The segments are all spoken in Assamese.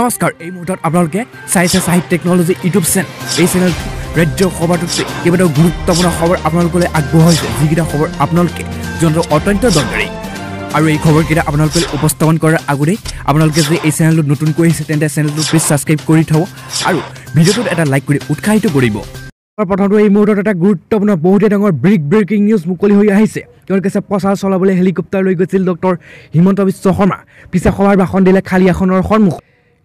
নমস্কাৰ এই মুহূৰ্তত আপোনালোকে চাইছে চাহিদ টেকনলজি ইউটিউব চেনেল এই চেনেল ৰাজ্য সভাটোত কেইবাটাও গুৰুত্বপূৰ্ণ খবৰ আপোনালোকলৈ আগবঢ়াইছে যিকেইটা খবৰ আপোনালোকে জনাটো অত্যন্ত দৰকাৰী আৰু এই খবৰকেইটা আপোনালোকলৈ উপস্থাপন কৰাৰ আগতেই আপোনালোকে যদি এই চেনেলটোত নতুনকৈ আহিছে তেন্তে চেনেলটো প্লিজ ছাবস্ক্ৰাইব কৰি থওঁ আৰু ভিডিঅ'টোত এটা লাইক কৰি উৎসাহিত কৰিব প্ৰথমটো এই মুহূৰ্তত এটা গুৰুত্বপূৰ্ণ বহুতে ডাঙৰ ব্ৰেক ব্ৰেকিং নিউজ মুকলি হৈ আহিছে তেওঁলোকে চাই প্ৰচাৰ চলাবলৈ হেলিকপ্তাৰ লৈ গৈছিল ডক্টৰ হিমন্ত বিশ্ব শৰ্মা পিছে সভাৰ ভাষণ দিলে খালী আসনৰ সন্মুখ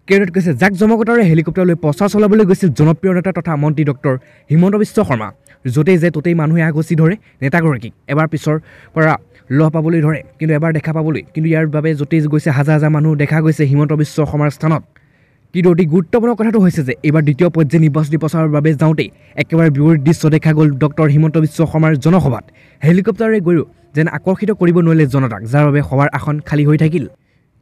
কেৰেট কৈছে জাক জমকতাৰে হেলিকপ্টাৰ লৈ প্ৰচাৰ চলাবলৈ গৈছিল জনপ্ৰিয় নেতা তথা মন্ত্ৰী ডক্টৰ হিমন্ত বিশ্ব শৰ্মা য'তেই যায় ত'তেই মানুহে আগুচি ধৰে নেতাগৰাকীক এবাৰ পিছৰ পৰা লহ পাবলৈ ধৰে কিন্তু এবাৰ দেখা পাবলৈ কিন্তু ইয়াৰ বাবে য'তেই গৈছে হাজাৰ হাজাৰ মানুহ দেখা গৈছে হিমন্ত বিশ্ব শৰ্মাৰ স্থানত কিন্তু অতি গুৰুত্বপূৰ্ণ কথাটো হৈছে যে এইবাৰ দ্বিতীয় পৰ্যায়ৰ নিৰ্বাচনী প্ৰচাৰৰ বাবে যাওঁতেই একেবাৰে বিপৰীত দৃশ্য দেখা গ'ল ডক্টৰ হিমন্ত বিশ্ব শৰ্মাৰ জনসভাত হেলিকপ্টাৰে গৈও যেন আকৰ্ষিত কৰিব নোৱাৰিলে জনতাক যাৰ বাবে সভাৰ আসন খালী হৈ থাকিল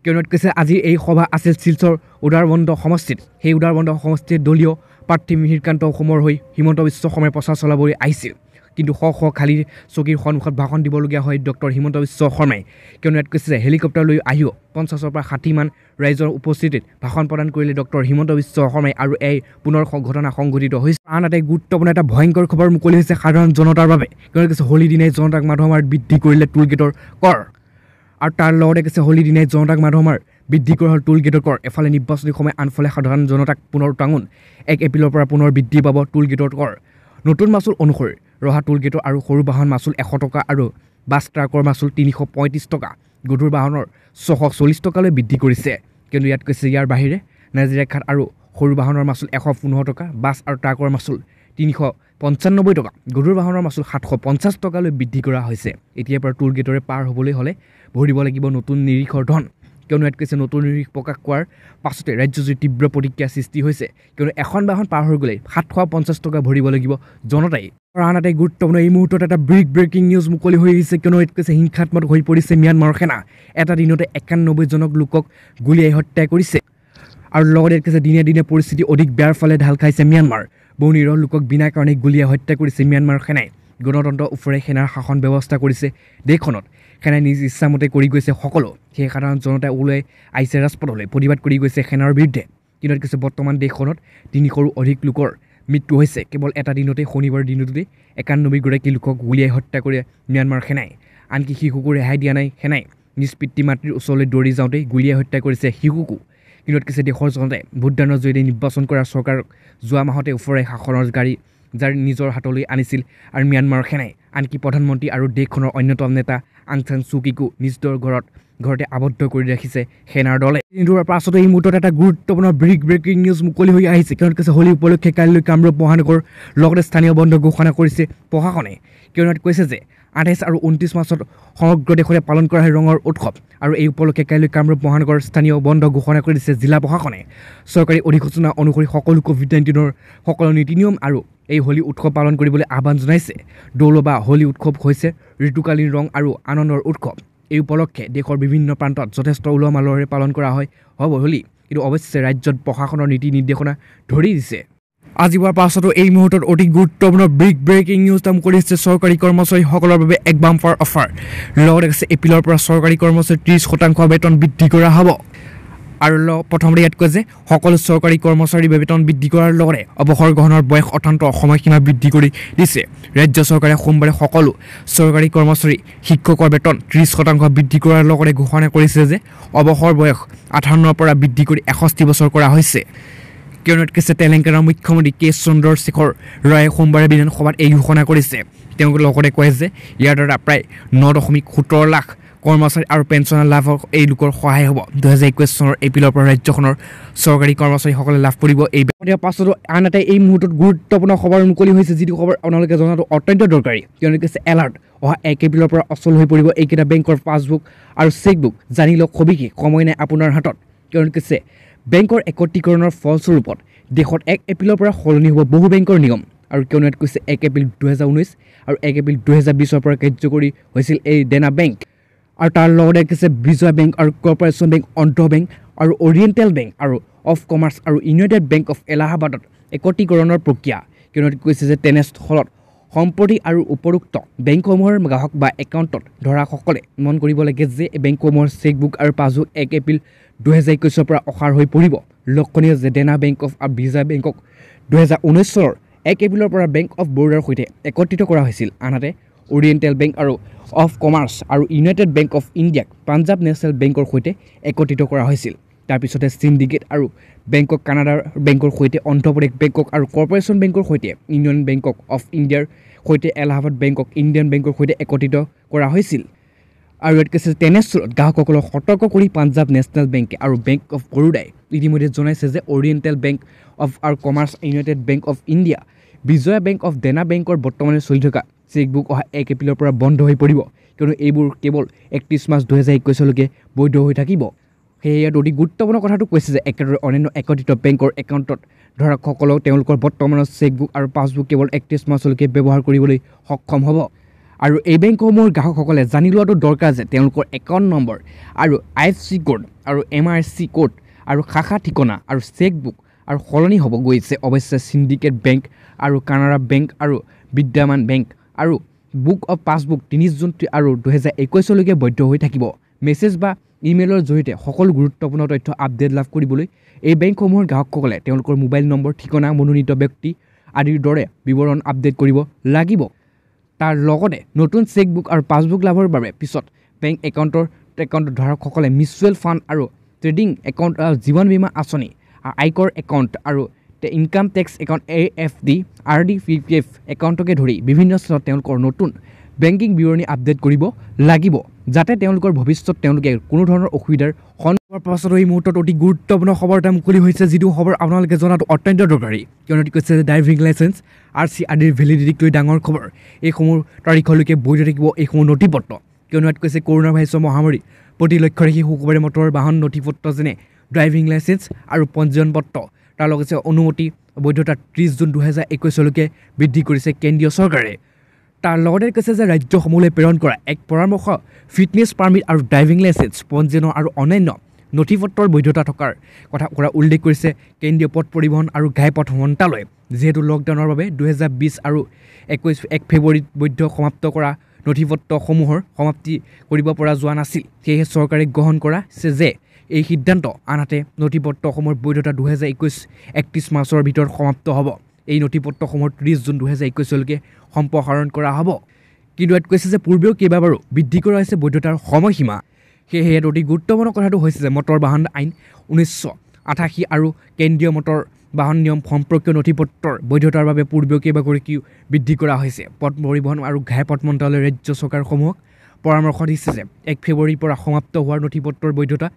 কিয়নত কৈছে আজিৰ এই সভা আছিল শিলচৰ উদাৰবন্দ সমষ্টিত সেই উদাৰবন্দ সমষ্টিত দলীয় প্ৰাৰ্থী মিহিৰকান্ত অসমৰ হৈ হিমন্ত বিশ্ব শৰ্মাই প্ৰচাৰ চলাবলৈ আহিছিল কিন্তু শ শ খালী চকীৰ সন্মুখত ভাষণ দিবলগীয়া হয় ডক্টৰ হিমন্ত বিশ্ব শৰ্মাই কিয়নো ইয়াত কৈছে যে হেলিকপ্টাৰ লৈ আহিও পঞ্চাছৰ পৰা ষাঠিমান ৰাইজৰ উপস্থিতিত ভাষণ প্ৰদান কৰিলে ডক্টৰ হিমন্ত বিশ্ব শৰ্মাই আৰু এই পুনৰ ঘটনা সংঘটিত হৈছে আনহাতে গুৰুত্বপূৰ্ণ এটা ভয়ংকৰ খবৰ মুকলি হৈছে সাধাৰণ জনতাৰ বাবে কিয়নো কৈছে হোলী দিনাই জনতাক মাধমাৰ বৃদ্ধি কৰিলে টুল গেটৰ কৰ আৰু তাৰ লগতে কৈছে হোলি দিনাই জনতাক মাধ আমাৰ বৃদ্ধি কৰা হ'ল টোল গেটৰ কৰ এফালে নিৰ্বাচনী সময় আনফালে সাধাৰণ জনতাক পুনৰ টাঙোন এক এপ্ৰিলৰ পৰা পুনৰ বৃদ্ধি পাব টোল গেটৰ কৰ নতুন মাচুল অনুসৰি ৰহা টোল গেটৰ আৰু সৰু বাহন মাচুল এশ টকা আৰু বাছ ট্ৰাকৰ মাচুল তিনিশ পঁয়ত্ৰিছ টকা গধুৰ বাহনৰ ছশ চল্লিছ টকালৈ বৃদ্ধি কৰিছে কিন্তু ইয়াত কৈছে ইয়াৰ বাহিৰে নাজিৰেখাত আৰু সৰু বাহনৰ মাচুল এশ পোন্ধৰ টকা বাছ আৰু ট্ৰাকৰ মাচুল তিনিশ পঞ্চানব্বৈ টকা গধুৰ বাহনৰ মাচুল সাতশ পঞ্চাছ টকালৈ বৃদ্ধি কৰা হৈছে এতিয়াৰ পৰা টোল গেটৰে পাৰ হ'বলৈ হ'লে ভৰিব লাগিব নতুন নিৰীক্ষৰ ধন কিয়নো ইয়াত কৈছে নতুন নিৰীখ প্ৰকাশ কৰাৰ পাছতে ৰাজ্যজুৰি তীব্ৰ প্ৰতিক্ৰিয়া সৃষ্টি হৈছে কিয়নো এখন বাহন পাৰ হৈ গ'লে সাতশ পঞ্চাছ টকা ভৰিব লাগিব জনতাই আনহাতে গুৰুত্বপূৰ্ণ এই মুহূৰ্তত এটা ব্ৰেক ব্ৰেকিং নিউজ মুকলি হৈ আহিছে কিয়নো ইয়াত কৈছে হিংসাত্মক হৈ পৰিছে ম্যানমাৰৰ সেনা এটা দিনতে একান্নব্বৈজনক লোকক গুলীয়াই হত্যা কৰিছে আৰু লগতে ইয়াত কৈছে দিনে দিনে পৰিস্থিতি অধিক বেয়াৰ ফালে ঢাল খাইছে ম্যানমাৰ বৌনিৰ লোকক বিনা কাৰণে গুলীয়া হত্যা কৰিছে ম্যানমাৰ সেনাই গণতন্ত্ৰ ওফৰে সেনাৰ শাসন ব্যৱস্থা কৰিছে দেশখনত সেনাই নিজ ইচ্ছামতে কৰি গৈছে সকলো সেই সাধাৰণ জনতাই ওলাই আহিছে ৰাজপথলৈ প্ৰতিবাদ কৰি গৈছে সেনাৰ বিৰুদ্ধে কিন্তু কিছু বৰ্তমান দেশখনত তিনিশৰো অধিক লোকৰ মৃত্যু হৈছে কেৱল এটা দিনতে শনিবাৰ দিনটোতে একানব্বৈগৰাকী লোকক গুলীয়াই হত্যা কৰে ম্যানমাৰ সেনাই আনকি শিশুকো ৰেহাই দিয়া নাই সেনাই নিজ পিতৃ মাতৃৰ ওচৰলৈ দৌৰি যাওঁতেই গুলীয়াই হত্যা কৰিছে শিশুকো কিন্তু কৈছে দেশৰ জনতাই ভোটদানৰ জৰিয়তে নিৰ্বাচন কৰা চৰকাৰক যোৱা মাহতে ওপৰে শাসনৰ গাড়ী যাৰ নিজৰ হাতলৈ আনিছিল আৰু ম্যানমাৰৰ সেনাই আনকি প্ৰধানমন্ত্ৰী আৰু দেশখনৰ অন্যতম নেতা আংচান চুকিকো নিজৰ ঘৰত ঘৰতে আবদ্ধ কৰি ৰাখিছে সেনাৰ দলে দিনটোৰ পাছতে এই মুহূৰ্তত এটা গুৰুত্বপূৰ্ণ ব্ৰিক ব্ৰেকিং নিউজ মুকলি হৈ আহিছে কিয়নো কৈছে হোলী উপলক্ষে কাইলৈ কামৰূপ মহানগৰ লগতে স্থানীয় বন্ধ ঘোষণা কৰিছে প্ৰশাসনে কিয়নো কৈছে যে আঠাইছ আৰু ঊনত্ৰিছ মাৰ্চত সমগ্ৰ দেশতে পালন কৰা হয় ৰঙৰ উৎসৱ আৰু এই উপলক্ষে কাইলৈ কামৰূপ মহানগৰ স্থানীয় বন্ধ ঘোষণা কৰি দিছে জিলা প্ৰশাসনে চৰকাৰী অধিসূচনা অনুসৰি সকলো ক'ভিড নাইণ্টিনৰ সকলো নীতি নিয়ম আৰু এই হোলী উৎসৱ পালন কৰিবলৈ আহ্বান জনাইছে দৌল বা হোলী উৎসৱ হৈছে ঋতুকালীন ৰং আৰু আনন্দৰ উৎসৱ এই উপলক্ষে দেশৰ বিভিন্ন প্ৰান্তত যথেষ্ট উলহ মালহেৰে পালন কৰা হয় হ'ব হ'লি কিন্তু অৱশ্যে ৰাজ্যত প্ৰশাসনৰ নীতি নিৰ্দেশনা ধৰি দিছে আজি হোৱাৰ পাছতো এই মুহূৰ্তত অতি গুৰুত্বপূৰ্ণ ব্ৰিক ব্ৰেকিং নিউজ নাম কৰিছে চৰকাৰী কৰ্মচাৰীসকলৰ বাবে এক বাম্পাৰ অফাৰ লগতে আছে এপ্ৰিলৰ পৰা চৰকাৰী কৰ্মচাৰী ত্ৰিছ শতাংশ বেতন বৃদ্ধি কৰা হ'ব আৰু প্ৰথমতে ইয়াত কয় যে সকলো চৰকাৰী কৰ্মচাৰী বেতন বৃদ্ধি কৰাৰ লগতে অৱসৰ গ্ৰহণৰ বয়স অত্যন্ত অসমৰ সীমা বৃদ্ধি কৰি দিছে ৰাজ্য চৰকাৰে সোমবাৰে সকলো চৰকাৰী কৰ্মচাৰী শিক্ষকৰ বেতন ত্ৰিছ শতাংশ বৃদ্ধি কৰাৰ লগতে ঘোষণা কৰিছে যে অৱসৰ বয়স আঠাৱন্নৰ পৰা বৃদ্ধি কৰি এষষ্ঠি বছৰ কৰা হৈছে কিয়নো কৈছে তেলেংগানাৰ মুখ্যমন্ত্ৰী কে চন্দ্ৰশেখৰ ৰয়ে সোমবাৰে বিধানসভাত এই ঘোষণা কৰিছে তেওঁ লগতে কয় যে ইয়াৰ দ্বাৰা প্ৰায় ন দশমিক সোতৰ লাখ কৰ্মচাৰী আৰু পেঞ্চনাৰ লাভক এই লোকৰ সহায় হ'ব দুহেজাৰ একৈছ চনৰ এপ্ৰিলৰ পৰা ৰাজ্যখনৰ চৰকাৰী কৰ্মচাৰীসকলে লাভ কৰিব এই দিয়াৰ পাছতো আন এটা এই মুহূৰ্তত গুৰুত্বপূৰ্ণ খবৰ মুকলি হৈছে যিটো খবৰ আপোনালোকে জনাটো অত্যন্ত দৰকাৰী তেওঁলোকে কৈছে এলাৰ্ট অহা এক এপ্ৰিলৰ পৰা অচল হৈ পৰিব এইকেইটা বেংকৰ পাছবুক আৰু চেকবুক জানি লওক সবিশেষ সময় নাই আপোনাৰ হাতত তেওঁলোকে কৈছে বেংকৰ একত্ৰীকৰণৰ ফলস্বৰূপত দেশত এক এপ্ৰিলৰ পৰা সলনি হ'ব বহু বেংকৰ নিয়ম আৰু কিয়নো ইয়াত কৈছে এক এপ্ৰিল দুহেজাৰ ঊনৈছ আৰু এক এপ্ৰিল দুহেজাৰ বিছৰ পৰা কাৰ্যকৰী হৈছিল এই ডেনা বেংক আৰু তাৰ লগতে কৈছে বিজয়া বেংক আৰু কৰ্পৰেশ্যন বেংক অন্ধ্ৰ বেংক আৰু অৰিয়েণ্টেল বেংক আৰু অফ কমাৰ্চ আৰু ইউনাইটেড বেংক অফ এলাহাবাদত একত্ৰীকৰণৰ প্ৰক্ৰিয়া কিয়নো কৈছে যে তেনেস্থলত সম্পত্তি আৰু উপৰোক্ত বেংকসমূহৰ গ্ৰাহক বা একাউণ্টত ধৰাসকলে মন কৰিব লাগে যে বেংকসমূহৰ চেকবুক আৰু পাছবুক এক এপ্ৰিল দুহেজাৰ একৈছৰ পৰা অসাৰ হৈ পৰিব লক্ষণীয় যে ডেনা বেংক অফ আৰু বিজয়া বেংকক দুহেজাৰ ঊনৈছ চনৰ এক এপ্ৰিলৰ পৰা বেংক অফ বৰোদাৰ সৈতে একত্ৰিত কৰা হৈছিল আনহাতে অৰিয়েণ্টেল বেংক আৰু অফ কমাৰ্চ আৰু ইউনাইটেড বেংক অফ ইণ্ডিয়াক পাঞ্জাব নেশ্যনেল বেংকৰ সৈতে একত্ৰিত কৰা হৈছিল তাৰপিছতে চিণ্ডিকেট আৰু বেংক অৱ কানাডাৰ বেংকৰ সৈতে অন্ধ্ৰপ্ৰদেশ বেংকক আৰু কৰ্পৰেশ্যন বেংকৰ সৈতে ইউনিয়ন বেংক অফ ইণ্ডিয়াৰ সৈতে এলাহাবাদ বেংকক ইণ্ডিয়ান বেংকৰ সৈতে একত্ৰিত কৰা হৈছিল আৰু ইয়াতকৈ তেনেচুৰত গ্ৰাহকসকলক সতৰ্ক কৰি পাঞ্জাব নেশ্যনেল বেংকে আৰু বেংক অফ বৰোদাই ইতিমধ্যে জনাইছে যে অৰিয়েণ্টেল বেংক অফ আৰু commerce united bank of India Vijaya bank of Dena বেংকৰ বৰ্তমানে চলি থকা চেকবুক অহা এক এপ্ৰিলৰ পৰা বন্ধ হৈ পৰিব কিয়নো এইবোৰ কেৱল একত্ৰিছ মাৰ্চ দুহেজাৰ একৈছলৈকে বৈধ হৈ থাকিব সেয়ে ইয়াত অতি গুৰুত্বপূৰ্ণ কথাটো কৈছে যে একেদৰে অন্যান্য একত্ৰিত বেংকৰ একাউণ্টত ধৰকসকলক তেওঁলোকৰ বৰ্তমানৰ চেকবুক আৰু পাছবুক কেৱল একত্ৰিছ মাৰ্চলৈকে ব্যৱহাৰ কৰিবলৈ সক্ষম হ'ব আৰু এই বেংকসমূহৰ গ্ৰাহকসকলে জানি লোৱাটো দৰকাৰ যে তেওঁলোকৰ একাউণ্ট নম্বৰ আৰু আই এফ চি কোড আৰু এম আৰ চি কোড আৰু শাখা ঠিকনা আৰু চেকবুক আৰু সলনি হ'ব গৈছে অৱশ্যে চিণ্ডিকেট বেংক আৰু কানাড়া বেংক আৰু বিদ্যমান বেংক আৰু বুক অফ পাছবুক তিনি জুন আৰু দুহেজাৰ একৈছলৈকে বৈধ হৈ থাকিব মেছেজ বা ইমেইলৰ জৰিয়তে সকলো গুৰুত্বপূৰ্ণ তথ্য আপডেট লাভ কৰিবলৈ এই বেংকসমূহৰ গ্ৰাহকসকলে তেওঁলোকৰ মোবাইল নম্বৰ ঠিকনা মনোনীত ব্যক্তি আদিৰ দৰে বিৱৰণ আপডেট কৰিব লাগিব তাৰ লগতে নতুন চেকবুক আৰু পাছবুক লাভৰ বাবে পিছত বেংক একাউণ্টৰ একাউণ্ট ধাৰকসকলে মিউচুৱেল ফাণ্ড আৰু ট্ৰেডিং একাউণ্ট জীৱন বীমা আঁচনি আয়কৰ একাউণ্ট আৰু income tax account A F D R D P P F একাউণ্টকে ধৰি বিভিন্ন স্থানত তেওঁলোকৰ নতুন বেংকিং বিৱৰণী আপডেট কৰিব লাগিব যাতে তেওঁলোকৰ ভৱিষ্যত তেওঁলোকে কোনো ধৰণৰ অসুবিধাৰ সন্মুখীন হোৱাৰ পাছত এই মুহূৰ্তত অতি গুৰুত্বপূৰ্ণ খবৰ এটা মুকলি হৈছে যিটো খবৰ আপোনালোকে জনাটো অত্যন্ত দৰকাৰী কিয়নো কৈছে যে ড্ৰাইভিং লাইচেঞ্চ আৰ চি আদিৰ ভেলিডিটিক লৈ ডাঙৰ খবৰ এইসমূহ তাৰিখলৈকে বৈ থাকিব এইসমূহ নথি পত্ৰ কিয়নো ইয়াত কৈছে কৰোণা ভাইৰাছৰ মহামাৰীৰ প্ৰতি লক্ষ্য ৰাখি শুকুবাৰে মটৰ বাহন নথি পত্ৰ যেনে ড্ৰাইভিং লাইচেঞ্চ আৰু পঞ্জীয়ন পত্ৰ তাৰ লগতে অনুমতি বৈধতা ত্ৰিছ জুন দুহেজাৰ একৈছলৈকে বৃদ্ধি কৰিছে কেন্দ্ৰীয় চৰকাৰে তাৰ লগতে কৈছে যে ৰাজ্যসমূহলৈ প্ৰেৰণ কৰা এক পৰামৰ্শ ফিটনেছ পাৰ্মিট আৰু ড্ৰাইভিং লাইচেঞ্চ পঞ্জীয়নৰ আৰু অন্যান্য নথি পত্ৰৰ বৈধতা থকাৰ কথা কৰা উল্লেখ কৰিছে কেন্দ্ৰীয় পথ পৰিবহণ আৰু ঘাইপথ মন্ত্ৰালয়ে যিহেতু লকডাউনৰ বাবে দুহেজাৰ বিছ আৰু একৈছ এক ফেব্ৰুৱাৰীত বৈধ সমাপ্ত কৰা নথি পত্ৰসমূহৰ সমাপ্তি কৰিব পৰা যোৱা নাছিল সেয়েহে চৰকাৰে গ্ৰহণ কৰা হৈছে যে এই সিদ্ধান্ত আনহাতে নথি পত্ৰসমূহৰ বৈধতা দুহেজাৰ একৈছ একত্ৰিছ মাৰ্চৰ ভিতৰত সমাপ্ত হ'ব এই নথি নথিপত্ৰসমূহ ত্ৰিছ জুন দুহেজাৰ একৈছলৈকে সম্প্ৰসাৰণ কৰা হ'ব কিন্তু ইয়াত কৈছে যে পূৰ্বেও কেইবাবাৰো বৃদ্ধি কৰা হৈছে বৈধতাৰ সময়সীমা সেয়েহে ইয়াত অতি গুৰুত্বপূৰ্ণ কথাটো হৈছে যে মটৰ বাহন আইন ঊনৈছশ আঠাশী আৰু কেন্দ্ৰীয় মটৰ বাহন নিয়ম সম্পৰ্কীয় নথি পত্ৰৰ বৈধতাৰ বাবে পূৰ্বেও কেইবাগৰাকীও বৃদ্ধি কৰা হৈছে পথ পৰিবহণ আৰু ঘাইপথ মন্ত্ৰালয়ে ৰাজ্য চৰকাৰসমূহক পৰামৰ্শ দিছে যে এক ফেব্ৰুৱাৰীৰ পৰা সমাপ্ত হোৱাৰ নথি পত্ৰৰ বৈধতা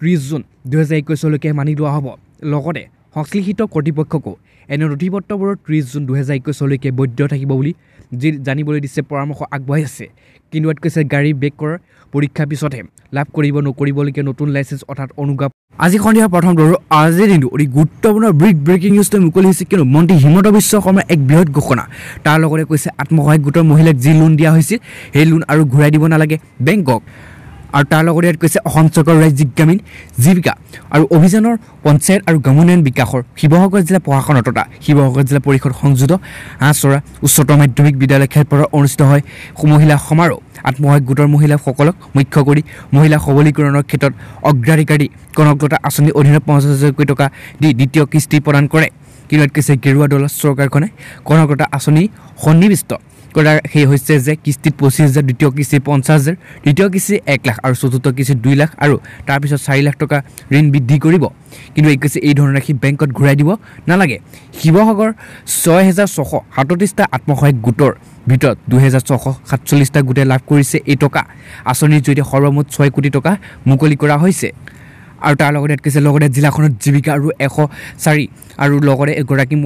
ত্ৰিছ জুন দুহেজাৰ একৈছলৈকে মানি লোৱা হ'ব লগতে সংশ্লিষ্ট কৰ্তৃপক্ষকো এনে নথি নথিপত্ৰবোৰৰ ত্ৰিছ জুন দুহেজাৰ একৈছলৈকে বৈধ থাকিব বুলি যি জানিবলৈ দিছে পৰামৰ্শ আগবঢ়াই আছে কিন্তু ইয়াত কৈছে গাড়ী বেক কৰাৰ পৰীক্ষাৰ পিছতহে লাভ কৰিব নকৰিবলৈকে নতুন লাইচেঞ্চ অৰ্থাৎ অনুজ্ঞা আজি সন্ধিয়া প্ৰথম দৌৰ আজিৰ দিনটো অতি গুৰুত্বপূৰ্ণ ব্ৰিক ব্ৰেকিং নিউজটো মুকলি হৈছে কিন্তু মন্ত্ৰী হিমন্ত বিশ্ব শৰ্মাৰ এক বৃহৎ ঘোষণা তাৰ লগতে কৈছে আত্মসহায়ক গোটৰ মহিলাক যি লোন দিয়া হৈছিল সেই লোন আৰু ঘূৰাই দিব নালাগে বেংকক আৰু তাৰ লগতে ইয়াত কৈছে অসম চৰকাৰৰ ৰাজ্যিক গ্ৰামীণ জীৱিকা আৰু অভিযানৰ পঞ্চায়ত আৰু গ্ৰামোন্নয়ন বিকাশৰ শিৱসাগৰ জিলা প্ৰশাসনৰ তথা শিৱসাগৰ জিলা পৰিষদ সংযুক্ত আঁচৰা উচ্চতৰ মাধ্যমিক বিদ্যালয় খেলপথাৰত অনুষ্ঠিত হয় মহিলা সমাৰোহ আত্মসহায়ক গোটৰ মহিলাসকলক মুখ্য কৰি মহিলা সবলীকৰণৰ ক্ষেত্ৰত অগ্ৰাধিকাৰী কনকলতা আঁচনিৰ অধীনত পঞ্চাছ হাজাৰ কোটি টকা দি দ্বিতীয় কিস্তি প্ৰদান কৰে কিন্তু ইয়াত কৈছে গেৰুৱা দলৰ চৰকাৰখনে কনকলতা আঁচনি সন্নিৱিষ্ট কৰা সেই হৈছে যে কিস্তিত পঁচিছ হাজাৰ দ্বিতীয় কিস্তি পঞ্চাছ হাজাৰ তৃতীয় কিস্তি এক লাখ আৰু চতুৰ্থ কিস্তি দুই লাখ আৰু তাৰপিছত চাৰি লাখ টকা ঋণ বৃদ্ধি কৰিব কিন্তু এই কিস্তি এই ধনৰাশি বেংকত ঘূৰাই দিব নালাগে শিৱসাগৰ ছয় হেজাৰ ছশ সাতত্ৰিছটা আত্মসহায়ক গোটৰ ভিতৰত দুহেজাৰ ছশ সাতচল্লিছটা গোটে লাভ কৰিছে এই টকা আঁচনিৰ জৰিয়তে সৰ্বমুঠ ছয় কোটি টকা মুকলি কৰা হৈছে আৰু তাৰ লগতে কৈছে লগতে জিলাখনত জীৱিকা আৰু এশ চাৰি আৰু লগতে এগৰাকী